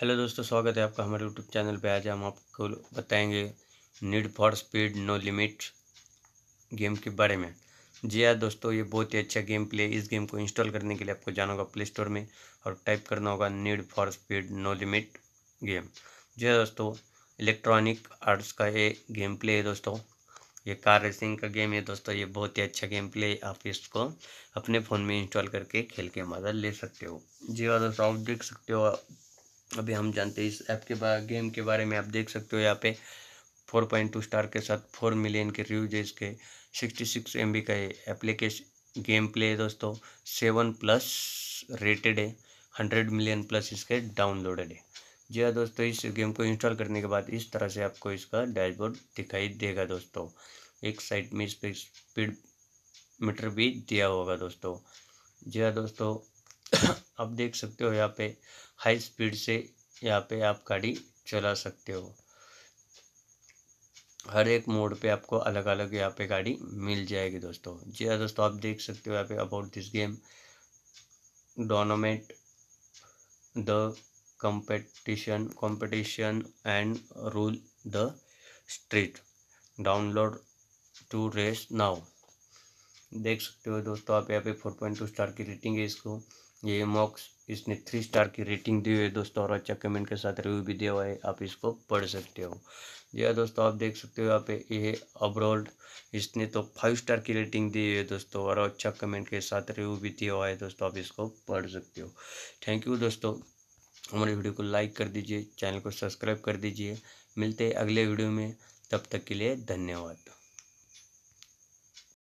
hello दोस्तों स्वागत है आपका हमारे यूट्यूब चैनल पे आज हम आपको बताएंगे Need for Speed No Limit game के बारे में जी हाँ दोस्तों ये बहुत ही अच्छा गेम प्ले इस गेम को इंस्टॉल करने के लिए आपको जाना होगा प्ले स्टोर में और टाइप करना होगा Need for Speed No Limit game जी हाँ दोस्तों इलेक्ट्रॉनिक आर्ट्स का ये गेम प्ले है दोस्तों ये कार रेसिंग का गेम है दोस्तों ये बहुत ही अच्छा गेम प्ले आप इसको अपने फ़ोन में इंस्टॉल करके खेल के मज़ा ले सकते हो जी हाँ दोस्तों आप देख सकते हो अभी हम जानते हैं इस ऐप के बा, गेम के बारे में आप देख सकते हो यहाँ पे फोर पॉइंट टू स्टार के साथ फोर मिलियन के रिव्यूज है इसके सिक्सटी सिक्स एम बी का है एप्लीकेशन गेम प्ले है दोस्तों सेवन प्लस रेटेड है हंड्रेड मिलियन प्लस इसके डाउनलोडेड है जी हाँ दोस्तों इस गेम को इंस्टॉल करने के बाद इस तरह से आपको इसका डैशबोर्ड दिखाई देगा दोस्तों एक साइड में इस पर स्पीड मीटर भी दिया होगा दोस्तों जी हाँ दोस्तों आप देख सकते हो यहाँ पे हाई स्पीड से यहाँ पे आप गाड़ी चला सकते हो हर एक मोड पे आपको अलग अलग यहाँ पे गाड़ी मिल जाएगी दोस्तों जी हाँ दोस्तों आप देख सकते हो यहाँ पे about this game dominate the competition competition and rule the street download to race now देख सकते हो दोस्तों आप यहाँ पे फोर पॉइंट टू स्टार की रेटिंग है इसको ये मॉक्स इसने थ्री स्टार की रेटिंग दी हुई है दोस्तों और अच्छा कमेंट के साथ रिव्यू भी दिया हुआ है आप इसको पढ़ सकते हो यह हाँ दोस्तों आप देख सकते हो यहाँ पे ये अब्रॉड इसने तो फाइव स्टार की रेटिंग दी हुई है दोस्तों और अच्छा कमेंट के साथ रिव्यू भी दिया हुआ है दोस्तों आप इसको पढ़ सकते हो थैंक यू दोस्तों हमारे वीडियो को लाइक कर दीजिए चैनल को सब्सक्राइब कर दीजिए मिलते हैं अगले वीडियो में तब तक के लिए धन्यवाद